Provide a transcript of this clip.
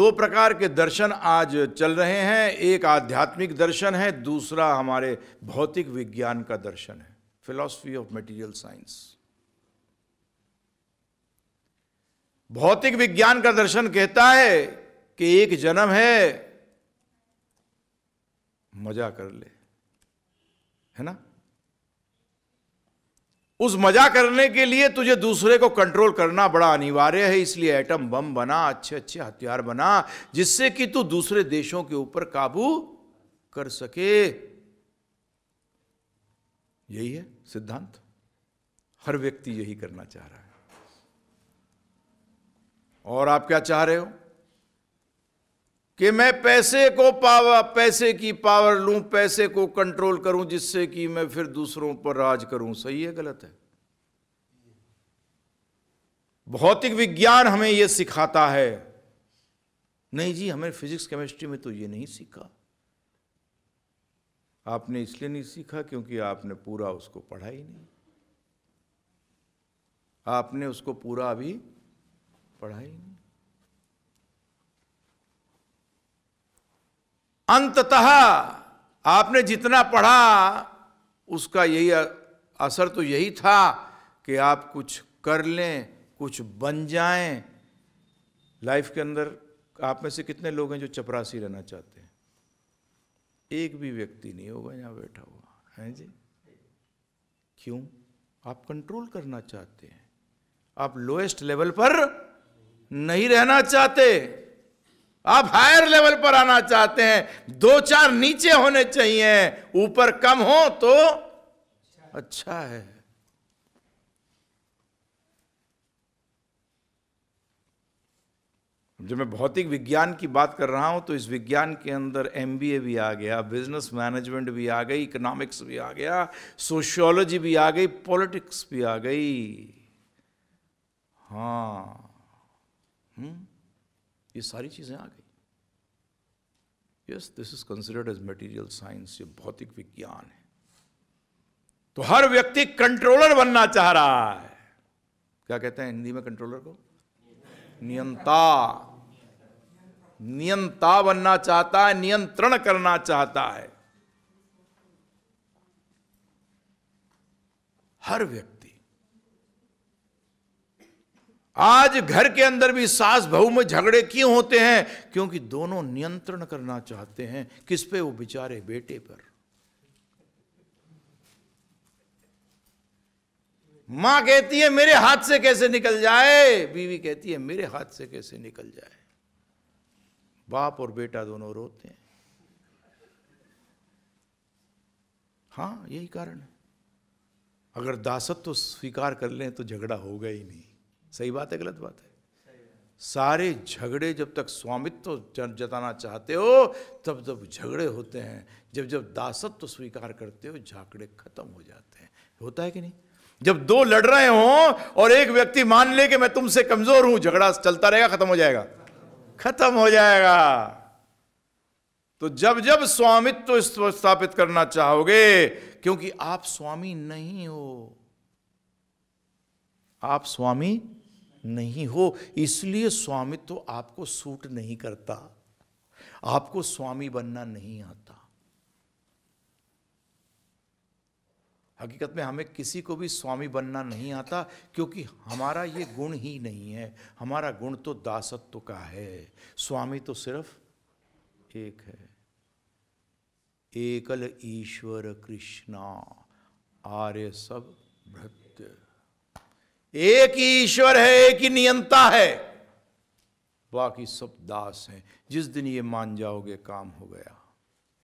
दो प्रकार के दर्शन आज चल रहे हैं एक आध्यात्मिक दर्शन है दूसरा हमारे भौतिक विज्ञान का दर्शन है फिलॉसफी ऑफ मटेरियल साइंस भौतिक विज्ञान का दर्शन कहता है कि एक जन्म है मजा कर ले है ना उस मजा करने के लिए तुझे दूसरे को कंट्रोल करना बड़ा अनिवार्य है इसलिए एटम बम बना अच्छे अच्छे हथियार बना जिससे कि तू दूसरे देशों के ऊपर काबू कर सके यही है सिद्धांत हर व्यक्ति यही करना चाह रहा है और आप क्या चाह रहे हो कि मैं पैसे को पावर पैसे की पावर लूं पैसे को कंट्रोल करूं जिससे कि मैं फिर दूसरों पर राज करूं सही है गलत है भौतिक विज्ञान हमें यह सिखाता है नहीं जी हमें फिजिक्स केमिस्ट्री में तो ये नहीं सीखा आपने इसलिए नहीं सीखा क्योंकि आपने पूरा उसको पढ़ा ही नहीं आपने उसको पूरा अभी पढ़ा ही नहीं अंततः आपने जितना पढ़ा उसका यही असर तो यही था कि आप कुछ कर लें कुछ बन जाएं लाइफ के अंदर आप में से कितने लोग हैं जो चपरासी रहना चाहते हैं एक भी व्यक्ति नहीं होगा यहाँ बैठा हुआ है जी क्यों आप कंट्रोल करना चाहते हैं आप लोएस्ट लेवल पर नहीं रहना चाहते आप हायर लेवल पर आना चाहते हैं दो चार नीचे होने चाहिए ऊपर कम हो तो अच्छा है जब मैं भौतिक विज्ञान की बात कर रहा हूं तो इस विज्ञान के अंदर एमबीए भी आ गया बिजनेस मैनेजमेंट भी आ गई इकोनॉमिक्स भी आ गया सोशियोलॉजी भी आ गई पॉलिटिक्स भी आ गई हाँ हुँ? हम्म। ये सारी चीज़ें आ गई yes this is considered as material science ये भौतिक विज्ञान है तो हर व्यक्ति कंट्रोलर बनना चाह रहा है क्या कहते हैं हिंदी में कंट्रोलर को नियंता नियंता बनना चाहता है नियंत्रण करना चाहता है हर व्यक्ति आज घर के अंदर भी सास बहु में झगड़े क्यों होते हैं क्योंकि दोनों नियंत्रण करना चाहते हैं किस पे वो बेचारे बेटे पर मां कहती है मेरे हाथ से कैसे निकल जाए बीवी कहती है मेरे हाथ से कैसे निकल जाए बाप और बेटा दोनों रोते हैं हाँ यही कारण है अगर दासत्व तो स्वीकार कर लें तो झगड़ा होगा ही नहीं सही बात है गलत बात है सारे झगड़े जब तक स्वामित्व जताना चाहते हो तब जब झगड़े होते हैं जब जब दासत्व स्वीकार करते हो झाकड़े खत्म हो जाते हैं होता है कि नहीं जब दो लड़ रहे हों और एक व्यक्ति मान ले कि मैं तुमसे कमजोर हूं झगड़ा चलता रहेगा खत्म हो जाएगा खत्म हो जाएगा तो जब जब स्वामित्व तो स्थापित करना चाहोगे क्योंकि आप स्वामी नहीं हो आप स्वामी नहीं हो इसलिए स्वामित्व तो आपको सूट नहीं करता आपको स्वामी बनना नहीं आता हकीकत में हमें किसी को भी स्वामी बनना नहीं आता क्योंकि हमारा ये गुण ही नहीं है हमारा गुण तो दासत्व का है स्वामी तो सिर्फ एक है एकल ईश्वर कृष्णा आर्य सब भ्रत्य एक ही ईश्वर है एक ही नियंता है बाकी सब दास हैं जिस दिन ये मान जाओगे काम हो गया